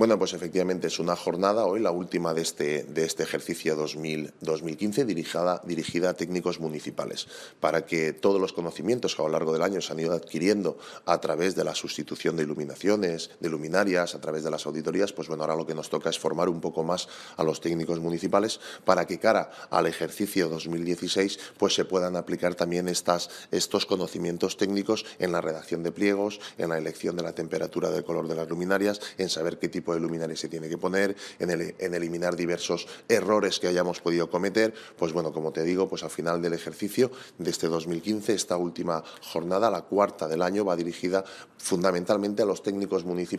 Bueno, pues efectivamente es una jornada hoy, la última de este, de este ejercicio 2015, dirigida, dirigida a técnicos municipales, para que todos los conocimientos que a lo largo del año se han ido adquiriendo a través de la sustitución de iluminaciones, de luminarias, a través de las auditorías, pues bueno, ahora lo que nos toca es formar un poco más a los técnicos municipales para que cara al ejercicio 2016 pues se puedan aplicar también estas, estos conocimientos técnicos en la redacción de pliegos, en la elección de la temperatura del color de las luminarias, en saber qué tipo tipo de se tiene que poner, en, en, eliminar diversos errores que hayamos podido cometer. Pues bueno, como te digo, pues al final del ejercicio de este 2015, esta última jornada, la cuarta del año, va dirigida fundamentalmente a los técnicos municipales